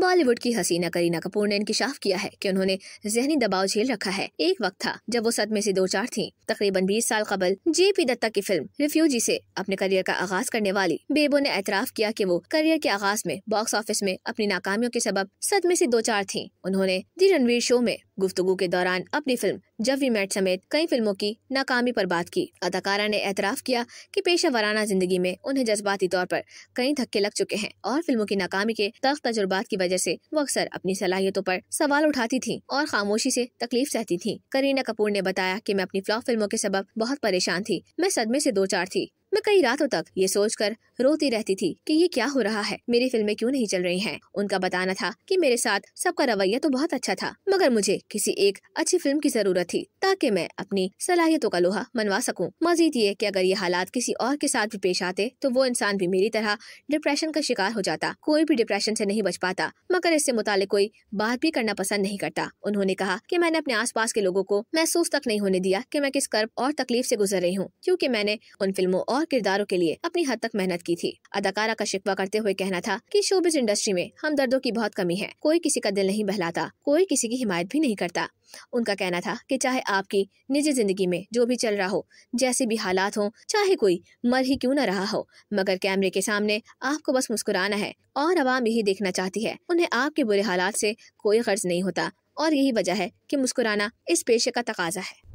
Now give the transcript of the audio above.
बॉलीवुड की हसीना करीना कपूर ने इंकशाफ किया है कि उन्होंने जहनी दबाव झेल रखा है एक वक्त था जब वो सदमे से दो चार थी तकरीबन बीस साल कबल जे पी दत्ता की फिल्म रिफ्यूजी से अपने करियर का आगाज करने वाली बेबो ने एतराफ किया कि वो करियर के आगाज में बॉक्स ऑफिस में अपनी नाकामियों के सबब सदमे से दो चार थी उन्होंने दी रणवीर शो में गुफ्तगु के दौरान अपनी फिल्म जब वी मैट समेत कई फिल्मों की नाकामी पर बात की अदाकारा ने एतराफ़ किया कि पेशा वाराना जिंदगी में उन्हें जज्बाती तौर पर कई धक्के लग चुके हैं और फिल्मों की नाकामी के तख तजुर्बात की वजह से वो अक्सर अपनी सलाहियतों पर सवाल उठाती थी और खामोशी से तकलीफ सहती थी करीना कपूर ने बताया की मैं अपनी फ्लॉप फिल्मों के सबक बहुत परेशान थी मैं सदमे ऐसी दो चार थी मैं कई रातों तक ये सोचकर रोती रहती थी कि ये क्या हो रहा है मेरी फिल्में क्यों नहीं चल रही हैं उनका बताना था कि मेरे साथ सबका रवैया तो बहुत अच्छा था मगर मुझे किसी एक अच्छी फिल्म की जरूरत थी ताकि मैं अपनी सलाहियतों का लोहा मनवा सकूं मजीद ये कि अगर ये हालात किसी और के साथ भी पेश आते तो वो इंसान भी मेरी तरह डिप्रेशन का शिकार हो जाता कोई भी डिप्रेशन ऐसी नहीं बच पाता मगर इससे मुतालिक कोई बात भी करना पसंद नहीं करता उन्होंने कहा की मैंने अपने आस के लोगों को महसूस तक नहीं होने दिया की मैं किस कर्ब और तकलीफ ऐसी गुजर रही हूँ क्यूँकी मैंने उन फिल्मों और किरदारों के लिए अपनी हद तक मेहनत की थी अदाकारा का शिकवा करते हुए कहना था कि शोबिज इंडस्ट्री में हम दर्दों की बहुत कमी है कोई किसी का दिल नहीं बहलाता कोई किसी की हिमायत भी नहीं करता उनका कहना था कि चाहे आपकी निजी जिंदगी में जो भी चल रहा हो जैसे भी हालात हो चाहे कोई मर ही क्यों ना रहा हो मगर कैमरे के सामने आपको बस मुस्कुराना है और आवाम यही देखना चाहती है उन्हें आपके बुरे हालात से कोई गर्ज नहीं होता और यही वजह है कि मुस्कुराना इस पेशे का तकाजा है